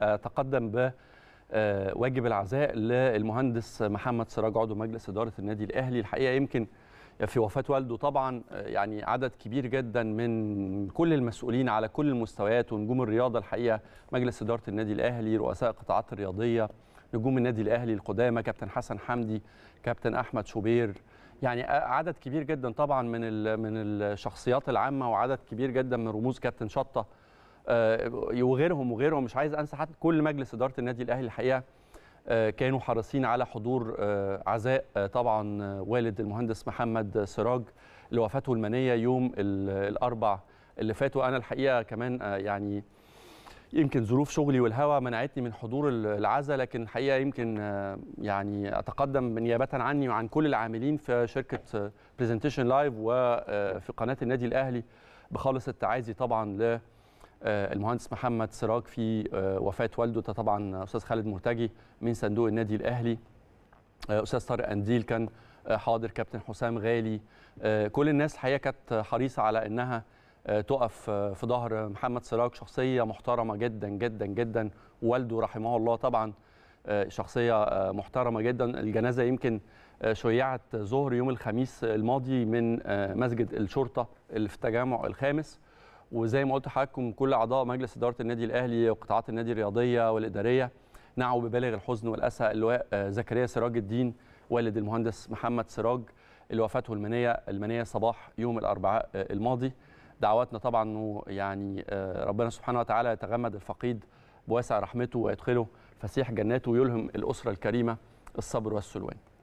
تقدم ب آه، واجب العزاء للمهندس محمد سراج عضو مجلس اداره النادي الاهلي الحقيقه يمكن في وفاه والده طبعا آه، يعني عدد كبير جدا من كل المسؤولين على كل المستويات ونجوم الرياضه الحقيقه مجلس اداره النادي الاهلي رؤساء القطاعات الرياضيه نجوم النادي الاهلي القدامى كابتن حسن حمدي كابتن احمد شوبير يعني عدد كبير جدا طبعا من من الشخصيات العامه وعدد كبير جدا من رموز كابتن شطه آه، وغيرهم وغيرهم مش عايز انسى حتى كل مجلس اداره النادي الاهلي الحقيقه آه، كانوا حريصين على حضور آه، عزاء طبعا والد المهندس محمد سراج لوفاته المنيه يوم الاربع اللي فاتوا انا الحقيقه كمان يعني يمكن ظروف شغلي والهوى منعتني من حضور العزاء لكن الحقيقه يمكن يعني اتقدم نيابه عني وعن كل العاملين في شركه برزنتيشن لايف وفي قناه النادي الاهلي بخالص التعازي طبعا ل آه، المهندس محمد سراج في آه، وفاه والده ده طبعا استاذ خالد مرتجي من صندوق النادي الاهلي آه، استاذ طارق انديل كان حاضر كابتن حسام غالي كل الناس الحقيقه كانت حريصه على انها تقف في ظهر محمد سراج شخصيه محترمه جدا جدا جدا والده رحمه الله طبعا شخصيه محترمه جدا الجنازه يمكن شيعت ظهر يوم الخميس الماضي من مسجد الشرطه اللي في التجمع الخامس وزي ما قلت لحضراتكم كل اعضاء مجلس اداره النادي الاهلي وقطاعات النادي الرياضيه والاداريه نعوا ببالغ الحزن والاسى اللواء آه، زكريا سراج الدين والد المهندس محمد سراج اللي وفاته المنيه المنيه صباح يوم الاربعاء آه، الماضي دعواتنا طبعا انه يعني آه، ربنا سبحانه وتعالى يتغمد الفقيد بواسع رحمته ويدخله فسيح جناته ويلهم الاسره الكريمه الصبر والسلوان